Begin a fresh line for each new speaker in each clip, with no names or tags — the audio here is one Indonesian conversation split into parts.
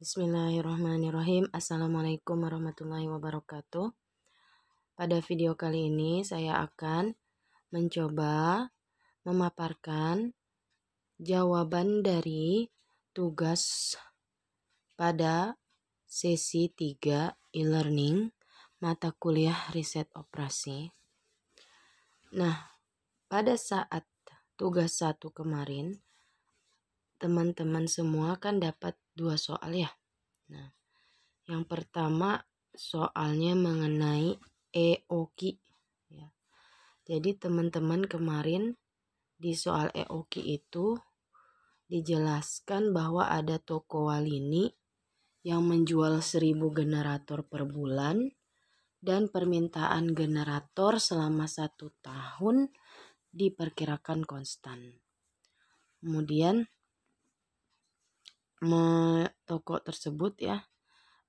Bismillahirrahmanirrahim. Assalamualaikum warahmatullahi wabarakatuh. Pada video kali ini saya akan mencoba memaparkan jawaban dari tugas pada sesi 3 e-learning mata kuliah riset operasi. Nah, pada saat tugas 1 kemarin teman-teman semua kan dapat dua soal ya. Nah, yang pertama soalnya mengenai EOKI ya. Jadi teman-teman kemarin di soal EOKI itu dijelaskan bahwa ada toko Walini yang menjual seribu generator per bulan dan permintaan generator selama satu tahun diperkirakan konstan. Kemudian me, toko tersebut ya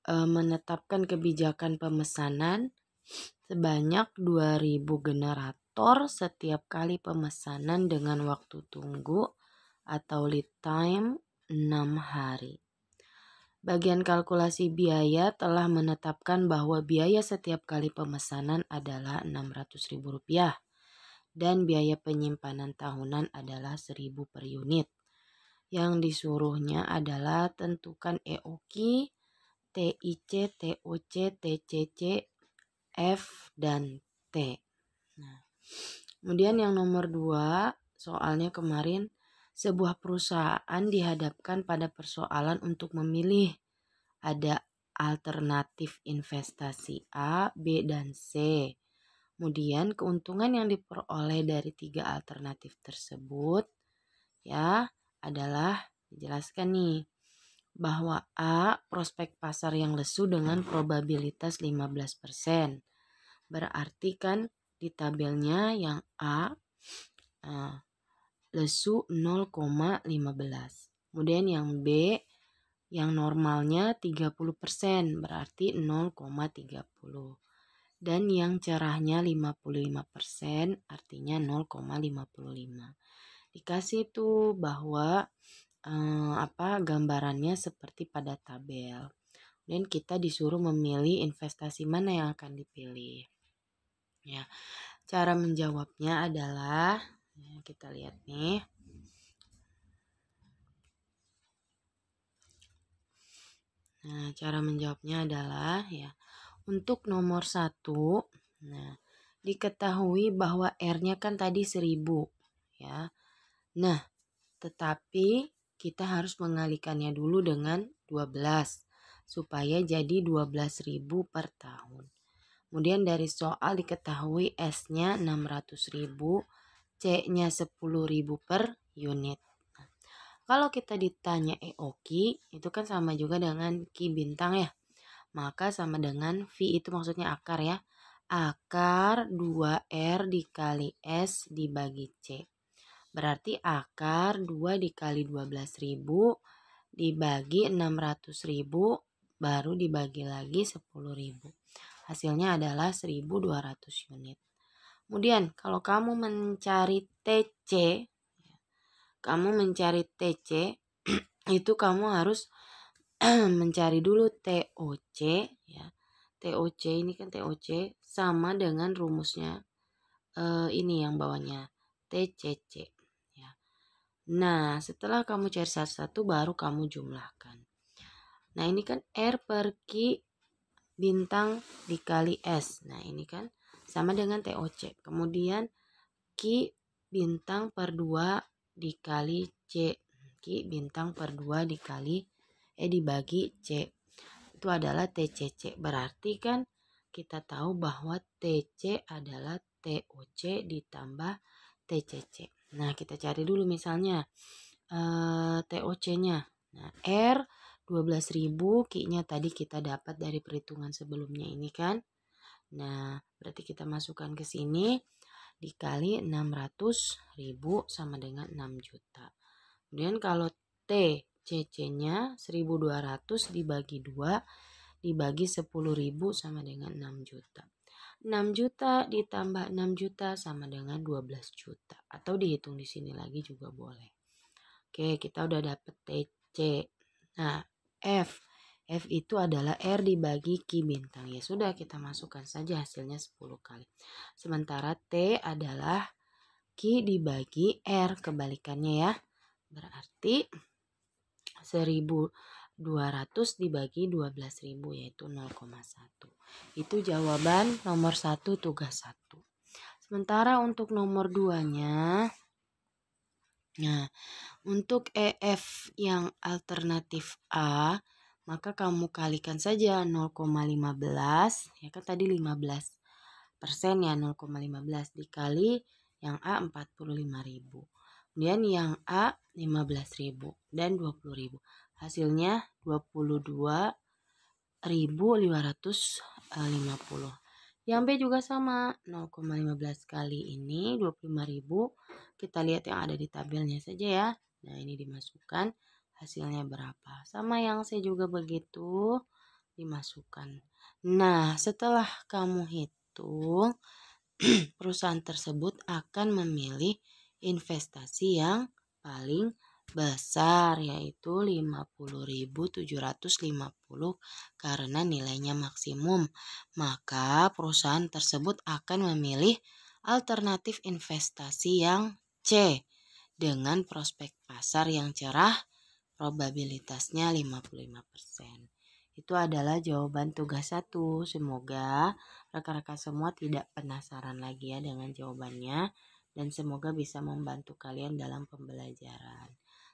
e, menetapkan kebijakan pemesanan sebanyak 2000 generator setiap kali pemesanan dengan waktu tunggu atau lead time 6 hari. Bagian kalkulasi biaya telah menetapkan bahwa biaya setiap kali pemesanan adalah Rp600.000 dan biaya penyimpanan tahunan adalah Rp1.000 per unit yang disuruhnya adalah tentukan EOQ, TIC, TOC, TCC, F, dan T. Nah, kemudian yang nomor dua, soalnya kemarin, sebuah perusahaan dihadapkan pada persoalan untuk memilih ada alternatif investasi A, B, dan C. Kemudian keuntungan yang diperoleh dari tiga alternatif tersebut ya adalah dijelaskan nih bahwa A prospek pasar yang lesu dengan probabilitas 15%. Berarti kan di tabelnya yang A uh, lesu 0,15. Kemudian yang B yang normalnya 30% berarti 0,30. Dan yang cerahnya 55% artinya 0,55 dikasih tuh bahwa eh, apa gambarannya seperti pada tabel. dan kita disuruh memilih investasi mana yang akan dipilih. Ya. Cara menjawabnya adalah ya, kita lihat nih. Nah, cara menjawabnya adalah ya untuk nomor satu, nah diketahui bahwa R-nya kan tadi 1000 ya. Nah, tetapi kita harus mengalikannya dulu dengan 12 supaya jadi 12.000 per tahun. Kemudian dari soal diketahui S-nya 600.000, C-nya 10.000 per unit. Nah, kalau kita ditanya eoki eh, itu kan sama juga dengan Ki bintang ya. Maka sama dengan V itu maksudnya akar ya. Akar 2R dikali S dibagi C. Berarti akar 2 dikali 12.000 dibagi 600.000 baru dibagi lagi 10.000. Hasilnya adalah 1.200 unit. Kemudian kalau kamu mencari TC, kamu mencari TC itu kamu harus mencari dulu TOC ya. TOC ini kan TOC sama dengan rumusnya eh, ini yang bawahnya TCC. Nah, setelah kamu cari satu-satu baru kamu jumlahkan. Nah, ini kan R per Q bintang dikali S. Nah, ini kan sama dengan TOC. Kemudian Q bintang per 2 dikali C. Q bintang per 2 dikali E dibagi C. Itu adalah TCC. Berarti kan kita tahu bahwa TC adalah TOC ditambah TCC. Nah, kita cari dulu misalnya eh, TOC-nya. Nah, R 12.000, ribu nya tadi kita dapat dari perhitungan sebelumnya ini kan. Nah, berarti kita masukkan ke sini dikali 600.000 sama dengan 6 juta. Kemudian kalau T CC-nya 1200 dibagi 2 dibagi 10.000 sama dengan 6 juta. 6 juta ditambah 6 juta sama dengan 12 juta. Atau dihitung di sini lagi juga boleh. Oke, kita udah dapet TC. Nah, F. F itu adalah R dibagi Q bintang. Ya sudah, kita masukkan saja hasilnya 10 kali. Sementara T adalah Q dibagi R. Kebalikannya ya. Berarti 1000 200 dibagi 12.000 yaitu 0,1. Itu jawaban nomor 1 tugas 1. Sementara untuk nomor 2-nya Nah, untuk EF yang alternatif A, maka kamu kalikan saja 0,15, ya kan tadi 15 persen ya 0,15 dikali yang A 45.000. Kemudian yang A 15.000 dan 20.000. Hasilnya 22.550. Eh, yang B juga sama, 0,15 kali ini 25.000. Kita lihat yang ada di tabelnya saja ya. Nah, ini dimasukkan hasilnya berapa. Sama yang C juga begitu, dimasukkan. Nah, setelah kamu hitung, perusahaan tersebut akan memilih investasi yang paling besar yaitu 50.750 karena nilainya maksimum, maka perusahaan tersebut akan memilih alternatif investasi yang C dengan prospek pasar yang cerah probabilitasnya 55%. Itu adalah jawaban tugas satu. Semoga rekan-rekan semua tidak penasaran lagi ya dengan jawabannya dan semoga bisa membantu kalian dalam pembelajaran.